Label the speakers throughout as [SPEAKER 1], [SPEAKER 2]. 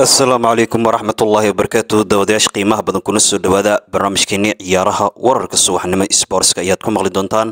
[SPEAKER 1] assalaamu calaykum waraxmatullaahi wabarakaatu daawadayaasha qiimaha badan kuna soo dhawaada barnaamijkeeni ciyaaraha wararka subaxnimo sbortska ayaad ku maqli doontaan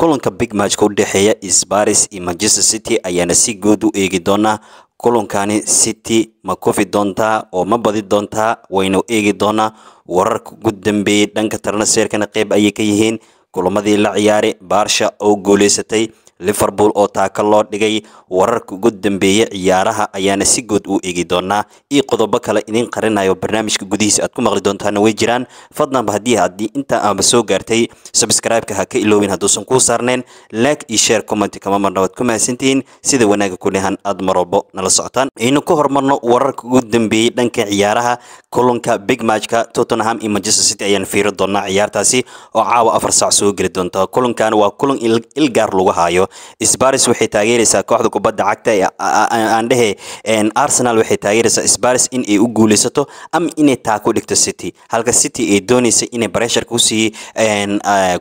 [SPEAKER 1] kulanka big matchka u dhexeeya sbaris iyo manchester city ayaana si good u eegi doonaa kulankani city ma kofi doontaa oo ma badi doontaa waynu eegi doonaa wararka ugu dambeeyey dhanka taranaseerkana qeyb ayay ka yihiin kulamadii la ciyaaray baarsha oo guuleysatay liverpool oo taaka loo dhigay wararka ugu dambeeya ciyaaraha ayaana si good uu eegi doonaa io qodobo kale idin qarinayo barnaamijka gudihiisa aad ku maqli doontaana way jiraan fadlanba haddii haddii intaa aanba soo gaartay subscribe-ka ha ka iloobin hadduusan kuu saarneyn like iyo share comment kama marna waad ku mahadsantihiin sida wanaaga ku dhahan aad mar nala socotaan aynu ku hormarno wararka ugu dambeeyey dhanka ciyaaraha kulanka big matchka tottenham iyo manchester city ayaan fiiri doonaa ciyaartaasi oo caawa afar saac soo geli doonta kulankan waa kulan ilgaar lagu haayo sbaris waxay taageeraysaa kooxda kubadda cagta aan dhehe arsenal waxay taageeraysaa sbaris in ay u guulaysato ama inay taaku dhigto city halka city ay doonaysa inay bareshar kusii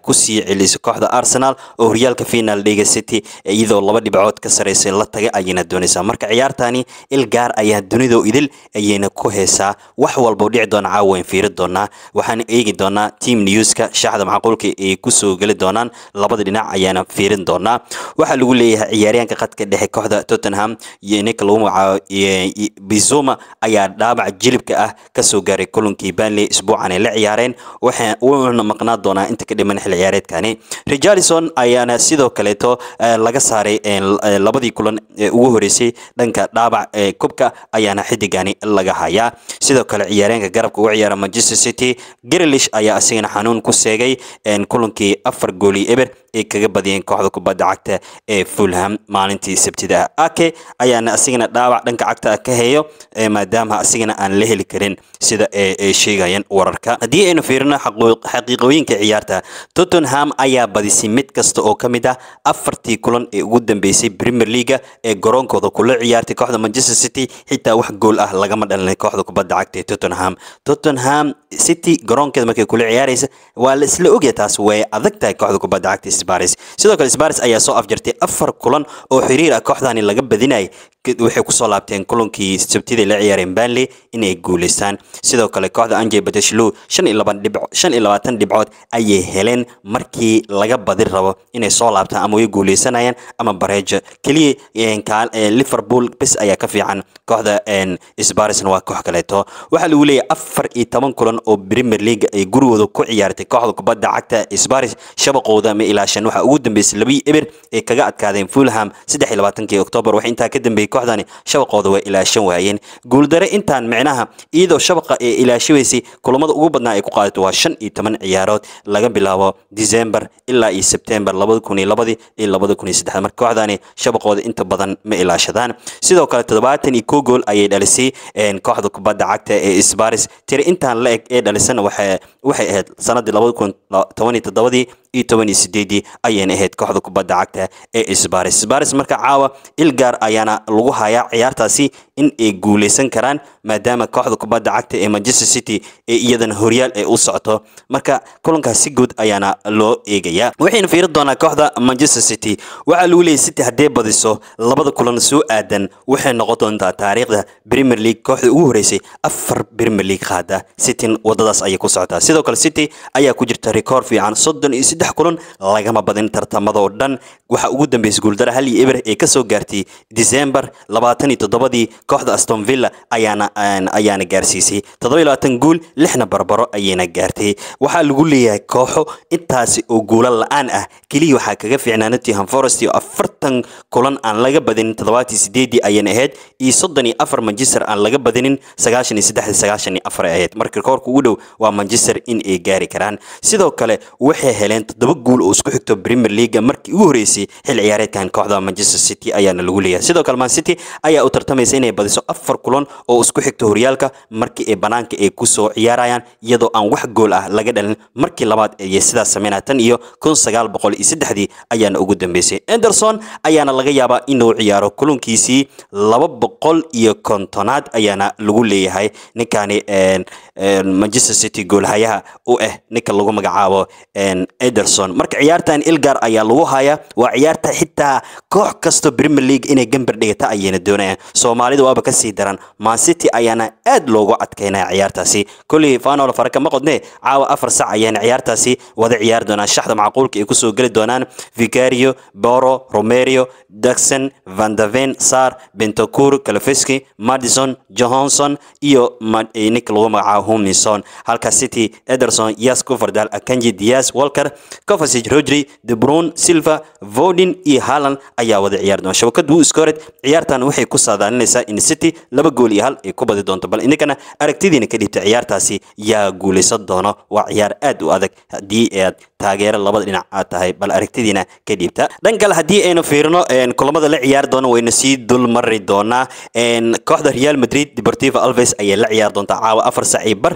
[SPEAKER 1] kusii celiso kooxda arsenal oo horyaalka final dhiga city iyadoo laba dhibcood ka sareysa la taga ayayna doonaysaa marka ciyaartani ilgaar ayaa dunida idil ayayna ku heesaa wax walbau dhici doona caawayn fiiri doonaa waxaan eegi doonaa team newska shaxda macquulka ay kusoo geli doonaan labada dhinac ayaana fiirin doonaa waxaa lagu leeyahay ciyaaryahanka khadka dhexe kooxda tottenham iyo ninka lagu magacaabo bizuma ayaa dhaabac jilibka ah kasoo gaaray kulankii banley isbuucan ay la ciyaareen wuxuuna maqnaa doonaa inta ka dhiman xil ciyaareedkani richarlison ayaana sidoo kaleeto eh, laga saaray eh, eh, labadii kulan ugu horeysay dhanka dhaabac kubka ayaana xidigani laga hayaa sidoo kale ciyareenka garabka uga ciyaara manchester city grilish ayaa asigana xanuun ku seegay kulankii afar gooli eber ay kaga badiyeen kooxda kubadda cagta ee fulham maalintii sabtida ake ayaana asigana dhaawac dhanka cagta ka heyo maadaama asigana aan la heli karin sida ay sheegayeen wararka haddii aynu fiirino xaqiiqooyinka ciyaarta tottenham ayaa badisay mid kasta oo ka mid ah afartii kulan ee ugu dambeysay premier leaga ee garoonkooda kula ciyaartay kooxda manchester city xitaa wax gool ah lagama dhalinay kooxda kubadda cagta ee tottenham tottenham city garoonkeeda markay kula ciyaaraysa waa la isla ogya taas way adag kooxda kubadda cagta sbaris sidoo kale sbaris ayaa soo afjartay afar kulan oo xiriir ah kooxdani laga badinayay waxay kusoo laabteen kulankii sabtida la ciyaareen banley inay guuleystaan sidoo kale kooxda anje batashlow shan iyo laban dhibco shan iyo labaatan dhibcood ayay heleen markii laga badin rabo inay soo laabtaan ama way guuleysanayaan ama bareejo keliya liverpool bes ayaa ka fiican kooxda sbarisna waa koox kaleeto waxaa lagu leeyahay afar iyo toban kulan oo premier league ay gurigooda ku ciyaartay kooxda kubadda cagta sbaris shabaqooda ma ilaa shan waxaa ugu dambeysay labii eber ay kaga adkaadeen fulham saddex iyo labaatankii oktoobar waxaa intaa ka dambeeyey kooxdani shabaqooda way ilaashan waayeen guuldare intaan micnaha iyadoo shabaqa ee ilaashawaysay kulamada ugu badnaa ay ku qaadatay waa shan iyo toban ciyaarood laga bilaabo disembar ilaa iyo sebtembar labada kun iyo labadii iyo labada kun iyo saddexda marka kooxdani shabaqooda inta badan ma ilaashadaan sidoo kale toddobaatan iyo koo gool ayay dhalisay kooxda kubadda cagta ee sbaris tiri intaan la eg ee dhalisana waxay ahayd sanadii labada kun toban iyo toddobadii iyo toban iyo sideedii ayayna ahayd kooxda kubadda cagta ee sbaris sbaris marka caawa ilgaar ayaana lagu hayaa ciyaartaasi in ay guuleysan karaan maadaama kooxda kubadda cagta ee manchester city ee iyadana horyaal ay u socoto marka kulankaas si guud ayaana loo eegayaa waxayna fiiri doonaa kooxda manchester city waxaa lagu leeyay city haddee badiso labada kulan soo aadan waxay noqon doontaa taariikhda premier league kooxda ugu horeysay afar premier league qaada cityn wadadaas ayay ku socotaa sidoo kale city ayaa ku jirta rikoor fiican soddon iyo saddex kulan lagama badin tartamada oo dhan waxaa ugu dambeysay guuldara hal iyo eber ee kasoo gaartay december labaatan iyo toddobadii kooxda aston villa ayaana ayaana gaarsiisay toddoba iyo labaatan guul lixna barbaro ayayna gaartay waxaa lagu leeyahay kooxo intaasi oo guulo la-aan ah keliya waxaa kaga fiicnaa nottingham forest oo afartan kulan aan laga badinin toddobaadii sideedii ayayna ahayd iyo soddon iyo afar manchester aan laga badinin sagaashan iyo saddex sagaashan iyo afar ahayd marka koorka ugu dhow waa manchester in ay gaari karaan sidoo kale waxay heleen toddoba guul oo isku xigto premier leaga markii ugu horeysay xil ciyaareedkan kooxda manchester city ayaana lagu leeyahay sidoo kale man city ayaa u tartamaysa inay badiso afar kulan oo isku xigto horyaalka markii ay banaanka ay kusoo ciyaarayaan iyadoo aan wax gool ah laga dhalin markii labaad ayay sidaas sameynaa tan iyo kun sagaal boqol iyo saddexdii ayaana ugu dambeysay anderson ayaana laga yaabaa inuu ciyaaro kulankiisii laba boqol iyo kontonaad ayaana lagu leeyahay ninkani manchester city goolhayaha u ah ninka lagu magacaabo Ederson marka ciyaartan ilgaar ayaa lagu haya waa ciyaarta xitaa koox kasto Premier League inay gambar dhigata ayayna doonayaan Soomaalidu waaba ka sii daran Man City ayaana aad loogu adkeynaya ciyaartaasi kulli faanool farka ma qodne caawa afar sac ayaana ciyaartaasi wada ciyaar doonaan shaxda macquulka ay ku soo geli doonaan Vicario Boro Romero Jackson Van der Ven Sar Bentancur Kalefeski Madison Johansson iyo eh, Nick lagu magacaabo halka City Ederson Yas Kovardaal Akanji Diaz Walker kovacic rodri de brun silva vodin iyo haaland ayaa wada ciyaar doona shabakada wuu iska ciyaartan waxay ku saadaalinaysaa in city laba gool iyo hal ay ku badi doonto bal idinkana aragtidiina ka dhibta ciyaartaasi yaa guulaysan doona waa ciyaar aad u adag haddii aad taageero labada dhinac aad tahay bal aragtidiina ka dhiibta dhan kale haddii aynu fiirino kulamada la ciyaari doona wayna sii dul mari doonaa kooxda real madrid deportivo alves ayay la ciyaari doontaa caawa afar sac bar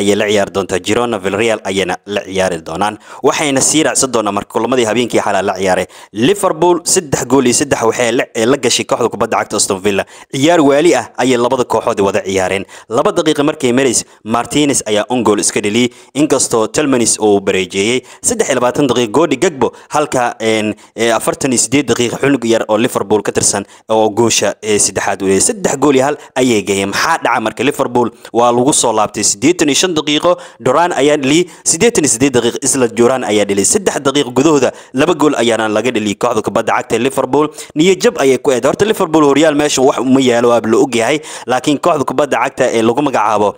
[SPEAKER 1] ayay la ciyaari doontaa girona vilreal ayayna la ciyaari doonaan waxayna sii raacsan doonaa marka kulamadii habeenkii xalaa la ciyaaray liverpool saddex gool iyo saddex waxay la gashay kooxda kubadda cagta aston villa ciyaar waali ah ayay labada kooxood wada ciyaareen laba daqiiqa markay marays martinez ayaa on gool iska dheliyey inkastoo telmanis uu bareejeeyey sameeyey daqiiqoodhi gagbo halka daqiiqa xunug yar oo liverpool ka tirsan oo goosha saddexaad weliyay saddex gool iyo hal ayay geeyeen maxaa dhaca marka liverpool waa lagu soo laabtay siddeetan iyo shan daqiiqo doraan ayaa dhiliyey siddeetan iyo siddeed daqiiqo isla joraan ayaa dhiliyay saddex daqiiqo gudahooda laba gool ayaana laga dheliyay kooxda kubadda cagta liverpool niyo ayay ku eed horta liverpool horyaal meesha wax uma yaalo aab la ogyahay laakiin kooxda kubadda cagta ee lagu magacaabo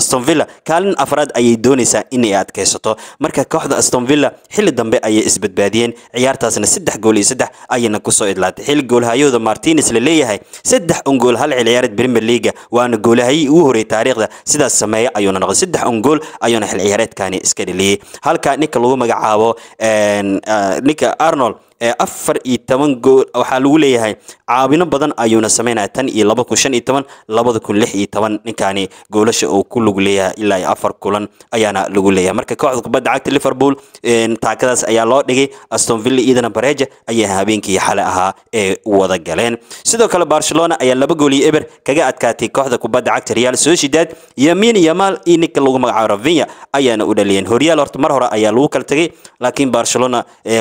[SPEAKER 1] aston villa kaalin afraad ayay doonaysaa inay adkaysato marka kooxda aston villa xilli dambe ayay isbadbaadiyeen ciyaartaasna saddex gool iyo saddex ayayna ku soo idlaatay xilli goolhayooda martines la leeyahay saddex un gool hal xil ciyaareed premier leaga waana goolahayii ugu horreeyay taariikhda sidaas sameeya ayuuna noqday saddex un gool ayuuna xil ciyaareedkani iska dheliyey halka ninka lagu magacaabo ah, ninka arnold ee afar iyo toban gool waxaa lagu leeyahay caawino badan ayuuna samaynaya tan iyo laba kun shan iyo toban labada kun lix iyo toban ninkaani goolasha uu ku lug leeyahay ilaa iyo afar kulan ayaana lagu leeyahay marka kooxda kubadda cagta liverpool taakadaas ayaa loo dhigay aston villa iyadana bareja ayaa habeenkii xale ahaa ee wada galeen sidoo kale barcelona ayaa laba gool iyo eber kaga adkaatay kooxda kubadda cagta real sociedad yamin yamal iyo ninka lagu magacaabo ravinya ayaana u dhaliyeen horyaal horta mar hore ayaa lagu kala tegay laakiin barcelona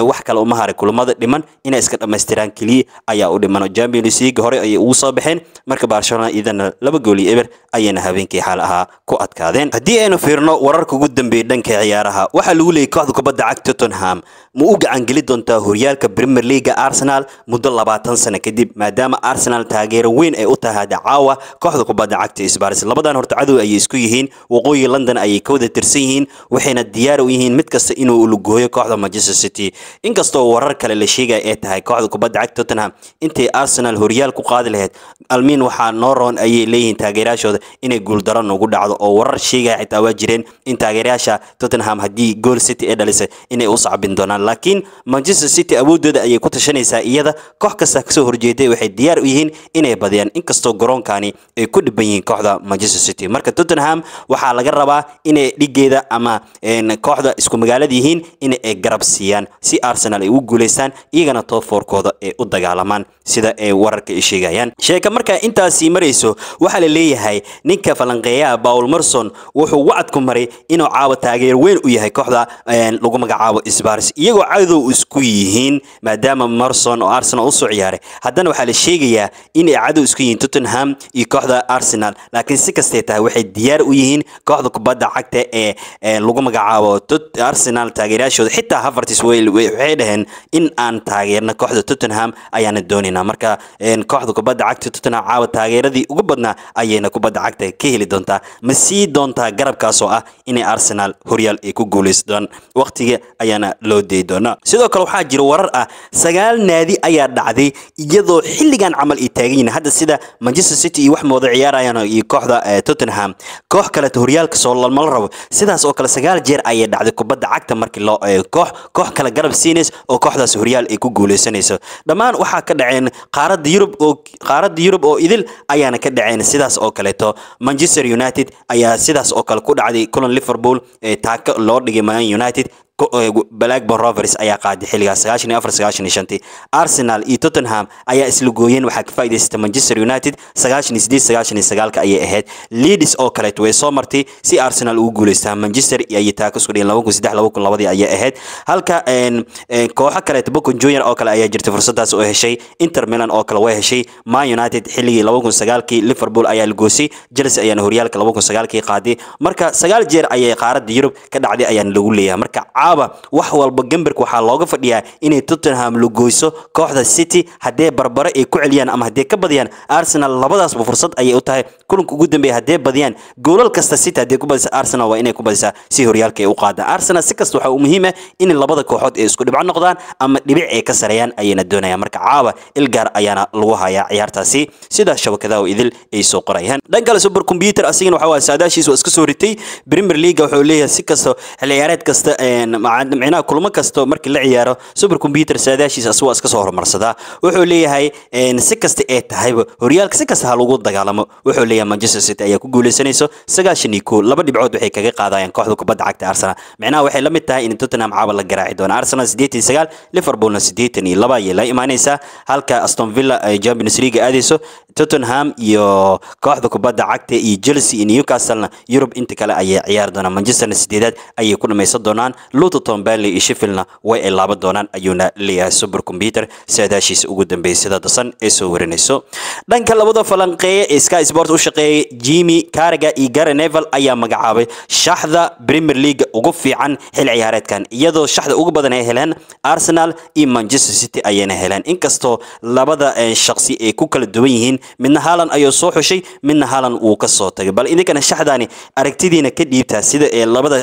[SPEAKER 1] wax kale uma haray kulamada kooxda dhiman inay iska dhammaystiraan keliya ayaa u dhiman champions league hore ayay ugu soo baxeen marka barcelona idana laba gooli eber ayayna habeenkii xaal ahaa ku adkaadeen haddii aynu fiirno wararka ugu dambeeyey dhanka ciyaaraha waxaa lagu leeyay kooxda kubadda cag tottenham ma u gacangeli doontaa horyaalka premier leaga arsenal muddo labaatan sano kadib maadaama arsenal taageero weyn ay u tahay dacaawa kooxda kubadda cagta sbars labadan horta cadow ayay isku yihiin waqooyi london ayay kawada wada tirsan yihiin waxayna diyaar u yihiin mid kasta inuu ulugooyo kooxda manchester city inkastoo warar kale la sheegaya ee tahay kooxda kubadda cagta tottenham intay arsenal horyaal ku qaadi lahayd almiin waxaa noo roon ayay leeyihiin taageerayaashooda inay guuldaran ugu dhacdo oo warar sheegaya xitaa waa jireen in taageerayaasha tottenham haddii gool city ee dhalisay inay u sacbin doonaan laakiin manchester city awoodooda ayay ku tashanaysaa iyada koox kasta kasoo horjeeday waxay diyaar u yihiin inay badiyaan inkastoo garoonkani ay ku dhiban yihiin kooxda manchester city marka tottenham waxaa laga rabaa inay dhigeeda ama kooxda isku magaalada yihiin in garab siiyaan si arsenal ay u guuleysa doonaysaan iyagana toofoorkooda ay u dagaalamaan sida ay wararka ay sheegayaan sheeka markaa intaasii marayso waxaa la leeyahay ninka falanqeeyaha bawl marson wuxuu wacadku maray inuu caawa taageer weyn u yahay kooxda lagu magacaabo sbars iyagoo cadow isku yihiin maadaama marson oo arsenal usoo ciyaaray haddana waxaa la sheegayaa in cadow isku yihiin tottenham iyo kooxda arsenal laakiin si kastay tahay waxay diyaar u yihiin kooxda kubadda cagta ee lagu magacaabo arsenal taageerayaashooda xitaa havertis waxay dhaheen in in aan taageerno kooxda tottenham ayaana doonaynaa marka kooxda kubadda cagta tottenham caawa taageeradii ugu badnaa ayayna kubadda cagta ka heli doontaa ma sii doontaa garabkaas ah inay arsenal horyaal ay ku guulaystaan waqtiga ayaana loo deyi doonaa sidoo kale waxaa jira warar ah sagaal naadi ayaa dhacday iyadoo xilligan camal ay taagan yihiin hadda sida manchester city iyo wax mooda ciyaarayaan iyo kooxda eh, tottenham koox kaleeto horyaalka soo lalmala rabo sidaas oo kale sagaal jeer ayay dhacday kubadda cagta markii loo eh, koox koox kale garab siinays oo kooxdaas horyaal ay ku guuleysanayso dhammaan waxaa ka dhaceen qaaradda yurub oo qaaradda yurub oo idil ayaana ka dhaceen sidaas oo kaleeto manchester united ayaa sidaas oo kale ku dhacday kulan liverpool ee taaka loo dhigay man united Eh, blagbo rovers ayaa qaaday xilligaas arsenal iyo tottenham ayaa isla gooyeen waxaa ka faa'iidaysatay manchester united ayay ahayd leeds oo kaleeto way soo martay si arsenal ugu guuleystaa manchester ayay taa kasku dhigeen ayay ahayd halka kooxo kaleeto bocon junior oo kale ayaa jirtay fursadaas oo heshay inter milan oo kale way heshay man united xilligii liverpool ayaa la goosay chelsea ayaana horyaalka qaaday marka sagaal jeer ayay qaaradda yurub ka dhacday ayaana lagu leeyahay marka waxaaba wax walba gemberk waxaa looga fadhiyaa inay tottenham lugooyso kooxda city haddee barbare ay ku celiyaan ama haddee ka badiyaan arsenal labadaasba fursad ayay u tahay kulanka ugu dambeeya haddee badiyaan goolal kasta city haddee ku badisa arsenal waa inay ku badisa si horyaalka ay u qaadaan arsenal si kasta waxaa u muhiim ah in labada kooxood ay isku dhibco noqdaan ama dhibic ay ka sareeyaan ayayna doonayaan marka caaba ilgaar ayaana lagu hayaa ciyaartaasi sidaa shabakadaha idil ay soo qorayaan dhankale super computer asigana waxa saadaashiis waa iska soo ritay premier league wuxuu leeyahay si kasta xilciyaareed kasta eh, micnaha kulmo kasto marka la ciyaaro super computer saadaashiisa aswaa iska soo horumarsadaa wuxuu leeyahay si kasta ee tahayba horyaalka si kasta ha lagu dagaalamo wuxuu leeyahay manchester city ayaa ku guuleysanayso sagaashan iyo koo laba dhibcood waxay kaga qaadayaan kooxda kubadda cagta arsenal micnaha waxay la mid tahay in tottenham caaba la garaaci doono arsenal siddeed iyo sagaal liverpoolna siddeetan iyo laba ayay la imaanaysaa halka aston villa ay champions league aadayso tottenham iyo kooxda kubadda cagta iyo chelsea iyo newcastlena yurub inta kale ayay ciyaari doonaan manchesterna sideedaad ayay ku dhamaysan doonaan luterton burnley iyo sheffieldna way ay doonaan ayuuna leeyahay super computer saadaashiisa ugu dambeysada dasan ee soo warinayso dhanka labada falanqeeye ee sky sport u shaqeeyay jimmy carriga iyo gary neville ayaa magacaabay shaxda premier league ugu fiican xil ciyaareedkan iyadoo shaxda ugu badan ay heleen arsenal iyo manchester city ayayna heleen inkastoo labada eh, shaksi ay ku kala duwan yihiin midna haalan ayuu soo xushay midna haalan wuu ka soo tagay bal idinkana shaxdaani aragtidiina ka dhiibtaa sida ee labada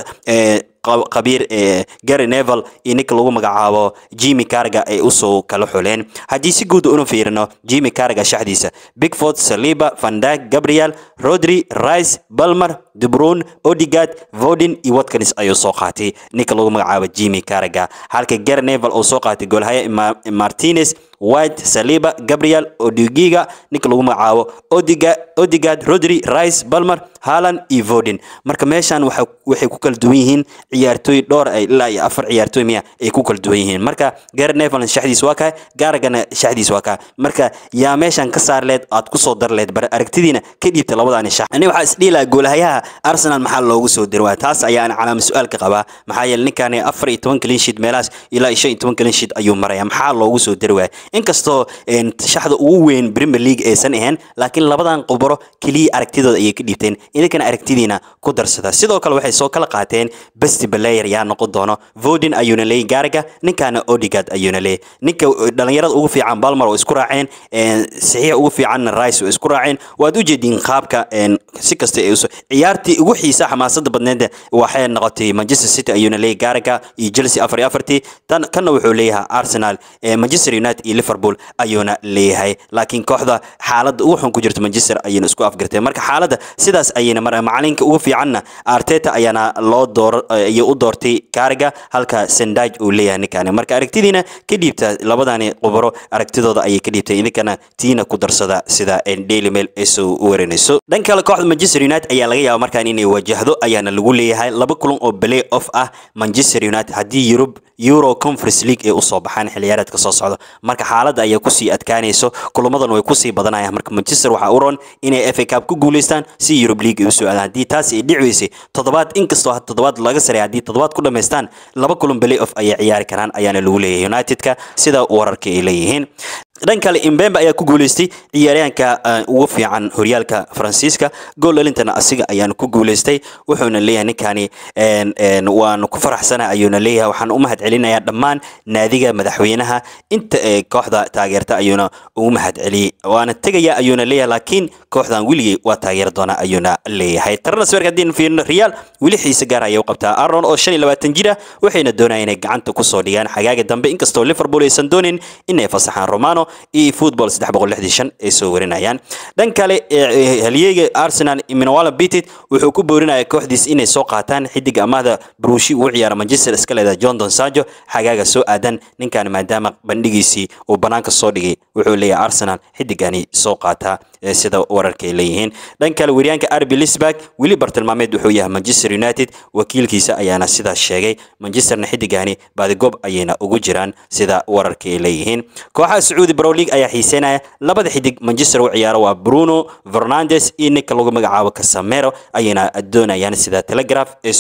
[SPEAKER 1] qabiir ee gary nevel iyo ninka lagu magacaabo jimmy carga ay usoo kala xuleen haddii si guud una fiirino jimmy carga shaxdiisa bigford saliba vandag gabriel rodri rice balmer dubrun odigard vodin iyo watkins ayuu soo qaatay ninka lagu magacaabo jimmy carga halka gary nevel uu soo qaatay goolhaya martinez white saliba gabriel odigiga ninka lagu magacaabo odiga odigad rodri rice balmer haalan iyo voden marka meeshaan waxay ku kala duwan yihiin ciyaartooy dhowr ay ilaa iyo afar ciyaartooy miya ay ku kala duwan yihiin marka garet neverland shaxdiis waa kaa gaaragana shaxdiis waa kaa marka yaa meeshaan ka saarleed aad ku soo darleed bar aragtidiina ka dhiibta labadaan shax ani waxaa isdhiilaha goolahayaha arsenal maxaa loogu soo dirwaa taas ayaana calaama su-aal qabaa maxaa yeele ninkaani afar iyo toban kalinshiid meelahaas ilaa iyo shan iyo toban kalinshiid ayuu maraya maxaa loogu soo diri inkastoo shaxda ugu weyn premier league aysan ahayn laakiin labadan qubaro keliya aragtidooda ayay ka dhiibteen idinkana aragtidiina ku darsada sidoo kale waxay soo kala qaateen besti balayer yaa noqon doono vodin ayuuna leeyi gaariga ninkaana odigad ayuuna leeyi ninka e, dhalinyarada ugu fiican balmar oo isku raaceen e, saxiixa ugu fiicanna rice oo isku raaceen waad u jeediin qaabka e, si kasta ay ciyaartii ugu xiisa xamaasada badneed waxay noqotay manchester city ayuuna leeyi gaariga iyo chelsea afar iyo afartii tan kanna wuxuu leeyahay arsenal manchester united iyo liverpool ayuuna leeyahay laakiin kooxda xaaladda ugu xun ku jirta manchester ayuuna isku afgartay marka xaaladda sidaas ayayna macalinka ugu fiicanna arteta ayaana loo dooray u doortay kaariga halka sendaaj uu leeyahay ninkaani marka aragtidiina ka dhiibta labadani qubaro aragtidooda ayay ka dhiibtay idinkana tiina ku darsada sida daily mail ay soo warinayso dhan kale kooxda manchester united ayaa laga yaaba markaan inay wajahdo ayaana lagu leeyahay laba kulan oo play off ah manchester united haddii yurub euro conference league ay usoo baxaan xilciyaareedka soo socda marka xaaladda ayaa kusii adkaanayso kulamadan way kusii badanayaan marka manchester waxaa u roon inay f cup ku guulaystaan si yurub liiga u su-aala haddii taas ay dhici weysay toddobaad inkastoo toddobaad laga saray haddii toddobaad ku dhammaystaan laba kulan play off ayay ciyaari karaan ayaana lagu leeyahay unitedka sida wararka ay leeyihiin dhan kale imbembe ayaa ku guuleystay ciyaaryahanka uh, ugu fiican horyaalka faransiiska gool dhalintana asiga ayaan ku guuleystay wuxuuna leeyahay ninkani waan ku faraxsana ayuuna leeyahay waxaan u mahad celinayaa dhammaan naadiga madaxweynaha inta eh, kooxda taageerta ayuuna ugu mahad celiyey waana tegaya ayuuna leeyahay laakiin kooxdan weligay waa taageer doona ayuuna leeyahay tarana sawirka haddiin fiirino real weli xiise gaar ayay u qabtaa aron oo shan iyo labaatan jir waxayna doonayaan inay gacanta kusoo dhigaan xagaaga dambe inkastoo liverpool aysan doonin inay fasaxaan romano efootball ee soo warinayaan dhan kale halyeega arsenal iminwala bitit wuxuu ku boorinaya kooxdiis inay soo qaataan xidiga amaahda baruushi ugu ciyaara manchester iska leedaha johnton sanjo xagaaga soo aadan ninkan maadaama bandhigiisii uu banaanka soo dhigay wuxuu leeyahay arsenal xidigani soo qaataa sida wararkay leeyihiin dhan kale waryaanka arbi lisbak weli bartilmaameed wuxuu yahay manchester united wakiilkiisa ayaana sidaa sheegay manchesterna xidigani baadigob ayayna ugu jiraan sida wararkay leeyihiin kooxaha sacuudi brow league ayaa xiiseynaya labada xidig manchester u ciyaaro waa bruno fernandes iyo ninka lagu magacaabo casamero ayayna doonayaan sida telegraph ay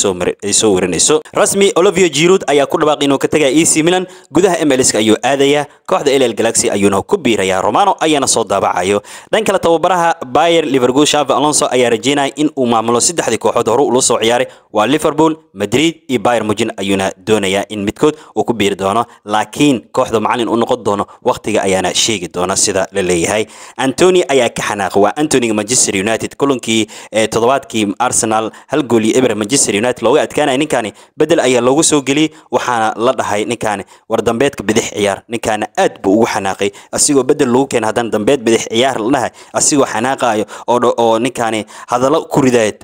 [SPEAKER 1] soo warinayso rasmi olivia jirud ayaa ku dhawaaqay inuu ka tegaya ec milan gudaha mls ayuu aadayaa kooxda ll galaxy ayuuna ku biirayaa romano ayaana soo daabacayo dhan kale tababaraha bayer liverpool shavi alonso ayaa rajeynaya in uu maamulo saddexdii kooxood horu ula soo ciyaaray waa liverpool madrid iyo bayer mujin ayuuna doonayaa in midkood uu ku biiri doono laakiin kooxda macalin u noqon doono waqtiga ayaana waxaana sheegi doona sida la leeyahay antony ayaa ka xanaaqay waa antoniga manchester united kulankii toddobaadkii arsenal hal gool iyo eber manchester united looga adkaanaya ninkaani beddel ayaa loogu soo geliyey waxaana la dhahay ninkaani war dambeedka bidix ciyaar ninkaana aad buu ugu xanaaqay asigoo beddel loogu keena haddana dambeed bidix ciyaar la dhahay asigoo xanaaqayo oo oo ninkaani hadallo ku ridayd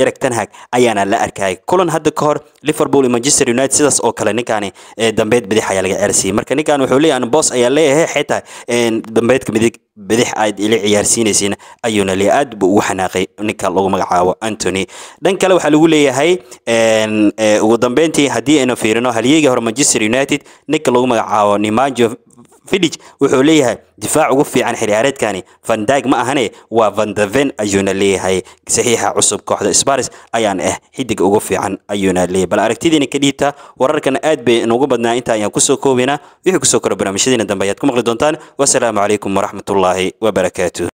[SPEAKER 1] ereg tanhag ayaana la arkayay kulan hadda ka hor liverpool iyo manchester united sidaas oo kale ninkaani eh, dambeyd bidix ayaa laga ceersiiyey marka ninkaan wuxuu leeyahay boos ayaa leeyahay xitaa eh, dambeydka midig bidix aad ila ciyaarsiinaysiin ayuuna leeyahay aad buu ugu xanaaqay ninka lagu magacaabo antony dhan kale waxaa lagu leeyahay eh, ugu dambeyntii haddii aynu fiirino halyeygii hore manchester united ninka lagu magacaabo nimanjo fidij wuxuu leeyahay difaac ugu fiican xiryaareedkani vandag ma ahane waa vandaven ayuuna leeyahay saxiixa cusub kooxda sbaris ayaan ah eh xidig ugu fiican ayuuna leeyahay bal aragtidiina kadhiibta wararkana aad bay inugu badnaa inta ayaan kusoo koobaynaa wixii kusoo koro barnaamijyadiina dambe ayaad ku maqli doontaan wasalaamu calaykum waraxmatullaahi wabarakaatu